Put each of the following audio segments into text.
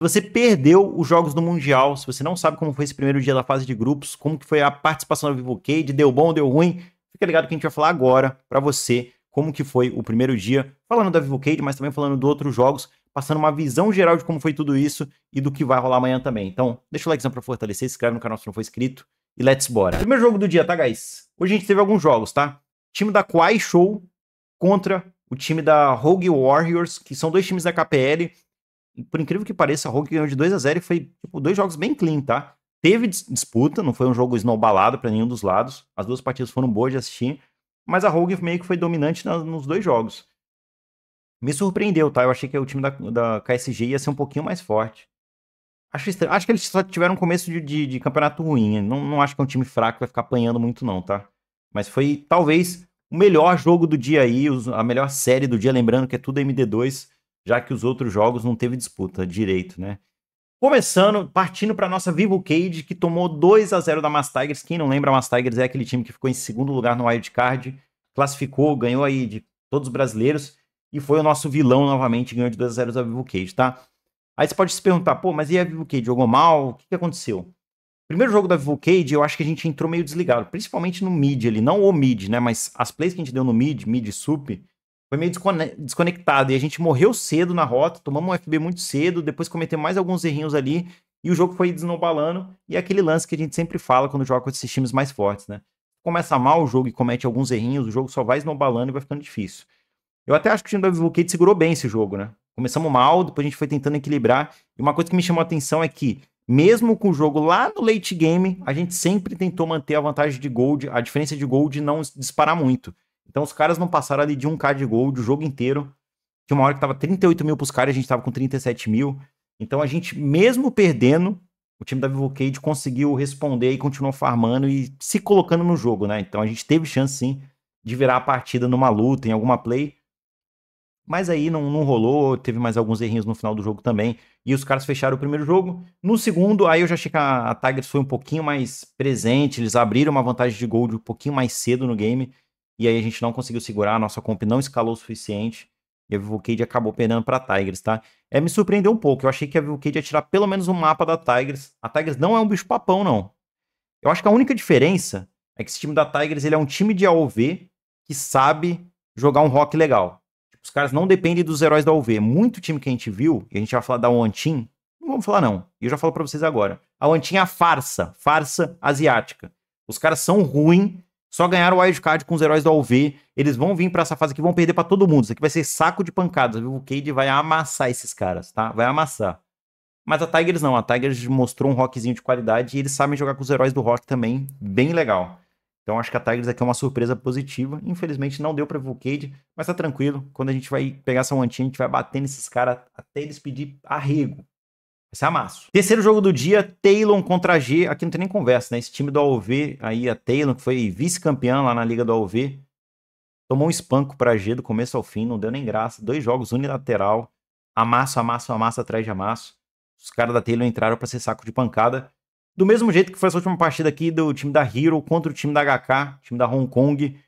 você perdeu os jogos do Mundial, se você não sabe como foi esse primeiro dia da fase de grupos, como que foi a participação da Vivo Cade, deu bom, deu ruim, fica ligado que a gente vai falar agora para você como que foi o primeiro dia, falando da Vivo Cade, mas também falando de outros jogos, passando uma visão geral de como foi tudo isso e do que vai rolar amanhã também. Então, deixa o likezão para fortalecer, se inscreve no canal se não for inscrito e let's bora. Primeiro jogo do dia, tá, guys? Hoje a gente teve alguns jogos, tá? Time da Quai Show contra o time da Rogue Warriors, que são dois times da KPL por incrível que pareça, a Rogue ganhou de 2 a 0 e foi, tipo, dois jogos bem clean, tá? Teve disputa, não foi um jogo snowballado para nenhum dos lados. As duas partidas foram boas de assistir, mas a Rogue meio que foi dominante na, nos dois jogos. Me surpreendeu, tá? Eu achei que o time da, da KSG ia ser um pouquinho mais forte. Acho, estranho. acho que eles só tiveram um começo de, de, de campeonato ruim. Não, não acho que é um time fraco que vai ficar apanhando muito, não, tá? Mas foi talvez o melhor jogo do dia aí, a melhor série do dia. Lembrando que é tudo MD2 já que os outros jogos não teve disputa direito, né? Começando, partindo para nossa Vivo Cage, que tomou 2 a 0 da Mass Tigers. Quem não lembra, a Mass Tigers é aquele time que ficou em segundo lugar no Wild Card, classificou, ganhou aí de todos os brasileiros e foi o nosso vilão novamente, ganhou de 2 a 0 da Vivo Cage, tá? Aí você pode se perguntar, pô, mas e a Vivo Cage jogou mal? O que, que aconteceu? Primeiro jogo da Vivo Cage, eu acho que a gente entrou meio desligado, principalmente no mid ali, não o mid, né, mas as plays que a gente deu no mid, mid sup, foi meio desconectado. E a gente morreu cedo na rota, tomamos um FB muito cedo, depois cometeu mais alguns errinhos ali, e o jogo foi desnobalando. E é aquele lance que a gente sempre fala quando joga com esses times mais fortes, né? Começa mal o jogo e comete alguns errinhos, o jogo só vai snowballando e vai ficando difícil. Eu até acho que o time do Advocate segurou bem esse jogo, né? Começamos mal, depois a gente foi tentando equilibrar. E uma coisa que me chamou a atenção é que, mesmo com o jogo lá no late game, a gente sempre tentou manter a vantagem de gold, a diferença de gold não disparar muito. Então os caras não passaram ali de 1k de gol o jogo inteiro. Tinha uma hora que tava 38 mil pros caras, a gente tava com 37 mil. Então a gente, mesmo perdendo, o time da Vivocade conseguiu responder e continuou farmando e se colocando no jogo, né? Então a gente teve chance sim de virar a partida numa luta, em alguma play. Mas aí não, não rolou, teve mais alguns errinhos no final do jogo também. E os caras fecharam o primeiro jogo. No segundo, aí eu já achei que a, a Tigers foi um pouquinho mais presente. Eles abriram uma vantagem de gold um pouquinho mais cedo no game. E aí a gente não conseguiu segurar, a nossa comp não escalou o suficiente. E a Vivolcade acabou perdendo para Tigers, tá? É, me surpreendeu um pouco. Eu achei que a Vivolcade ia tirar pelo menos um mapa da Tigers. A Tigers não é um bicho papão, não. Eu acho que a única diferença é que esse time da Tigers ele é um time de AOV que sabe jogar um rock legal. Tipo, os caras não dependem dos heróis da AOV. Muito time que a gente viu, e a gente vai falar da antin não vamos falar não. E eu já falo para vocês agora. A antin é a farsa, farsa asiática. Os caras são ruins só ganhar o wildcard com os heróis do AOV. Eles vão vir para essa fase que vão perder para todo mundo. Isso aqui vai ser saco de pancadas, viu? O Cade vai amassar esses caras, tá? Vai amassar. Mas a Tigers não. A Tigers mostrou um rockzinho de qualidade e eles sabem jogar com os heróis do rock também. Bem legal. Então acho que a Tigers aqui é uma surpresa positiva. Infelizmente não deu pra Vulcade, mas tá tranquilo. Quando a gente vai pegar essa mantinha, a gente vai bater nesses caras até eles pedir arrego. Esse é amasso. Terceiro jogo do dia, Taylor contra G. Aqui não tem nem conversa, né? Esse time do AOV, aí a Taylor, que foi vice-campeã lá na Liga do AOV, tomou um espanco pra G do começo ao fim, não deu nem graça. Dois jogos unilateral, amasso, amasso, amasso atrás de amasso. Os caras da Taylor entraram para ser saco de pancada. Do mesmo jeito que foi essa última partida aqui do time da Hero contra o time da HK, time da Hong Kong.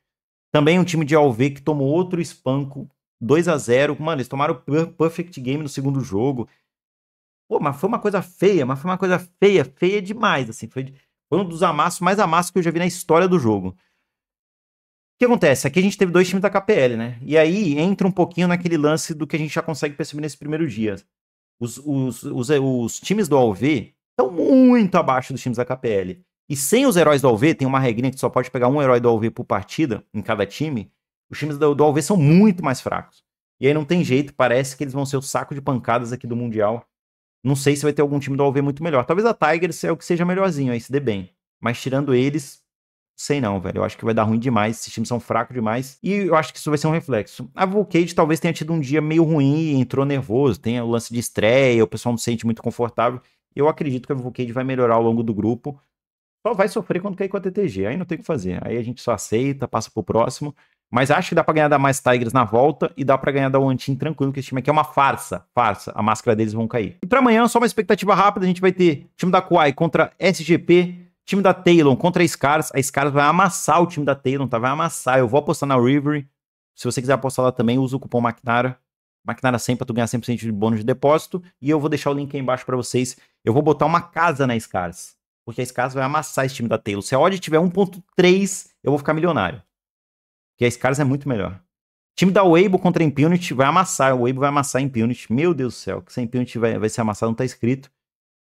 Também um time de AOV que tomou outro espanco, 2 a 0 Mano, eles tomaram perfect game no segundo jogo. Pô, mas foi uma coisa feia, mas foi uma coisa feia, feia demais, assim. Foi, foi um dos amassos mais amassos que eu já vi na história do jogo. O que acontece? Aqui a gente teve dois times da KPL, né? E aí entra um pouquinho naquele lance do que a gente já consegue perceber nesse primeiro dia. Os, os, os, os times do AOV estão muito abaixo dos times da KPL. E sem os heróis do AOV, tem uma regrinha que só pode pegar um herói do AOV por partida em cada time. Os times do, do AOV são muito mais fracos. E aí não tem jeito, parece que eles vão ser o saco de pancadas aqui do Mundial. Não sei se vai ter algum time do AOV muito melhor. Talvez a Tigers é o que seja melhorzinho aí, se dê bem. Mas tirando eles, sei não, velho. Eu acho que vai dar ruim demais. Esses times são fracos demais. E eu acho que isso vai ser um reflexo. A Volcade talvez tenha tido um dia meio ruim, entrou nervoso, tem o lance de estreia, o pessoal não se sente muito confortável. Eu acredito que a Volcade vai melhorar ao longo do grupo. Só vai sofrer quando cair com a TTG. Aí não tem o que fazer. Aí a gente só aceita, passa pro próximo. Mas acho que dá pra ganhar da Mais Tigers na volta e dá pra ganhar da One Team tranquilo, que esse time aqui é uma farsa. Farsa. A máscara deles vão cair. E pra amanhã, só uma expectativa rápida, a gente vai ter time da Kuai contra SGP, time da Talon contra a Scars. A Scars vai amassar o time da Talon, tá? Vai amassar. Eu vou apostar na Rivery. Se você quiser apostar lá também, usa o cupom MACNARA. MACNARA 100 pra tu ganhar 100% de bônus de depósito. E eu vou deixar o link aí embaixo para vocês. Eu vou botar uma casa na Scars. Porque a Scars vai amassar esse time da Taylor. Se a odd tiver 1.3, eu vou ficar milionário que a Scars é muito melhor. time da Weibo contra a Impunity vai amassar, o Weibo vai amassar a Impunity. Meu Deus do céu, que se a Impunity vai, vai ser amassado não tá escrito.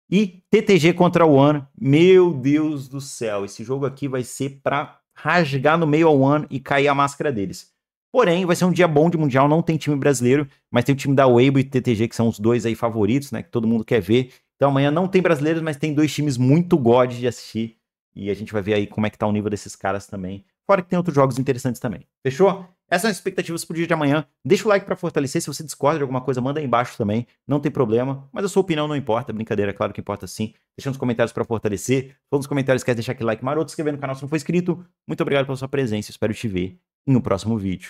E TTG contra o One, meu Deus do céu, esse jogo aqui vai ser pra rasgar no meio a One e cair a máscara deles. Porém, vai ser um dia bom de Mundial, não tem time brasileiro, mas tem o time da Weibo e TTG, que são os dois aí favoritos, né, que todo mundo quer ver. Então amanhã não tem brasileiros, mas tem dois times muito god de assistir. E a gente vai ver aí como é que tá o nível desses caras também. Fora que tem outros jogos interessantes também. Fechou? Essas são as expectativas pro dia de amanhã. Deixa o like para fortalecer. Se você discorda de alguma coisa, manda aí embaixo também. Não tem problema. Mas a sua opinião não importa. Brincadeira, é claro que importa sim. Deixa nos comentários para fortalecer. Todos os comentários quer deixar aquele like maroto, se inscrever no canal se não for inscrito. Muito obrigado pela sua presença. Espero te ver em um próximo vídeo.